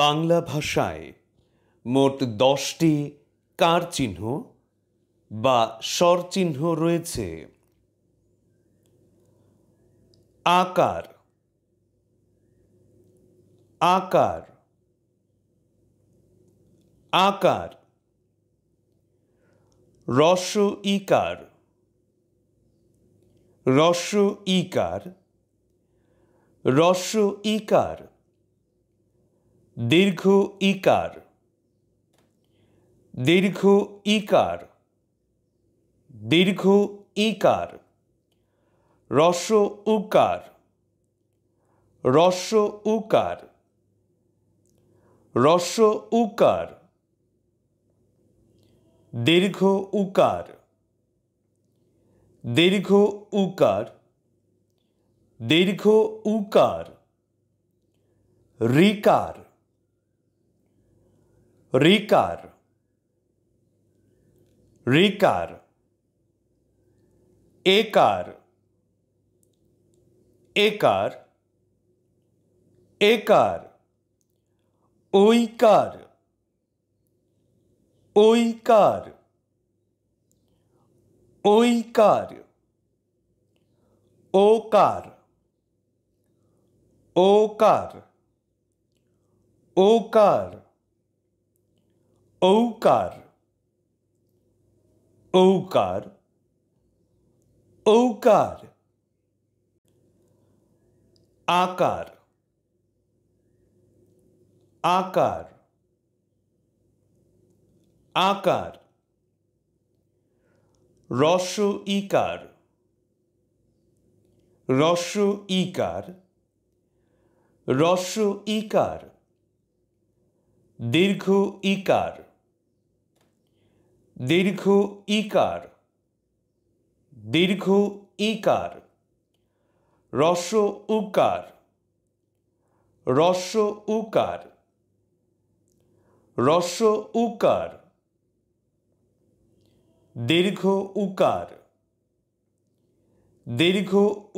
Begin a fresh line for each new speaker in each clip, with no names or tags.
বাংলা ভাষায় মোট দশটি কার চিহ্ন বা স্বরচিহ্ন রয়েছে আকার আকার আকার রস ইকার রস ইকার রস ইকার দীর্ঘ ইকার দীর্ঘ ইকার দীর্ঘ ইকার রস উকার রস উকার রস উকার দীর্ঘ উকার দীর্ঘ উকার দীর্ঘ উকার রিকার रिकार रिकार एकार एकार एकार ओकार ओकार ओकार ओकार ओकार ओकार ঔকার ঔকার ঔকার আকার আকার আকার রস ইকার রস ইকার রস ইকার দীর্ঘ ইকার দীর্ঘ ইকার দীর্ঘ ইকার রস উকার রস উকার রস উকার দীর্ঘ উকার দীর্ঘ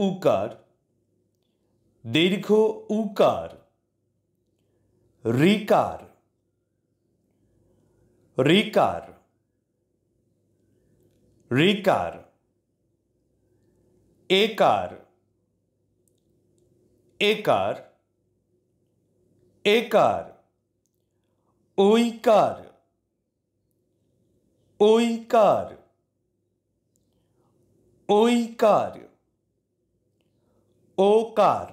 উকার দীর্ঘ উকার রিকার রিকার रिकार एकार एकार एकार ओकार ओकार ओकार ओकार ओकार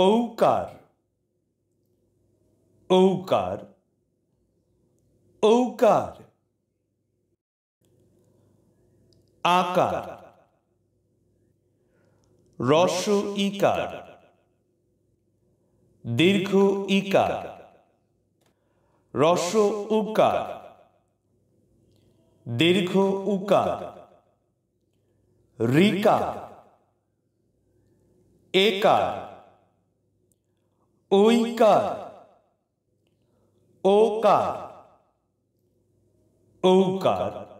ओकार ओकार ঔকার ঔকার আকার রস ইকার দীর্ঘ ইকার রস উকার দীর্ঘ উকার রিকা একার ঐকার ओकार ओकार